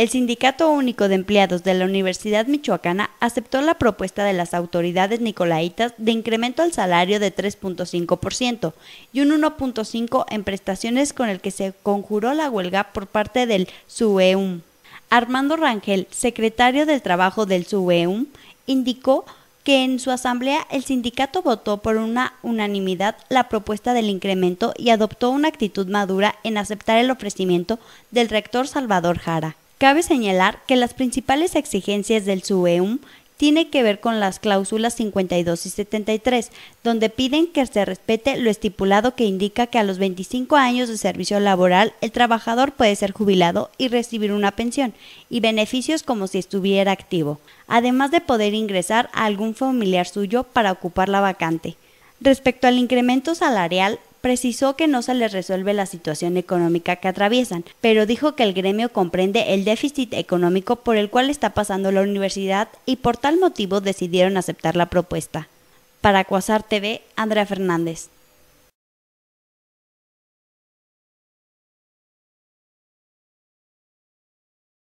El Sindicato Único de Empleados de la Universidad Michoacana aceptó la propuesta de las autoridades nicolaitas de incremento al salario de 3.5% y un 1.5% en prestaciones con el que se conjuró la huelga por parte del SUEUM. Armando Rangel, secretario del Trabajo del SUEUM, indicó que en su asamblea el sindicato votó por una unanimidad la propuesta del incremento y adoptó una actitud madura en aceptar el ofrecimiento del rector Salvador Jara. Cabe señalar que las principales exigencias del SUEUM tiene que ver con las cláusulas 52 y 73, donde piden que se respete lo estipulado que indica que a los 25 años de servicio laboral el trabajador puede ser jubilado y recibir una pensión y beneficios como si estuviera activo, además de poder ingresar a algún familiar suyo para ocupar la vacante. Respecto al incremento salarial, precisó que no se les resuelve la situación económica que atraviesan, pero dijo que el gremio comprende el déficit económico por el cual está pasando la universidad y por tal motivo decidieron aceptar la propuesta. Para Cuasar TV, Andrea Fernández.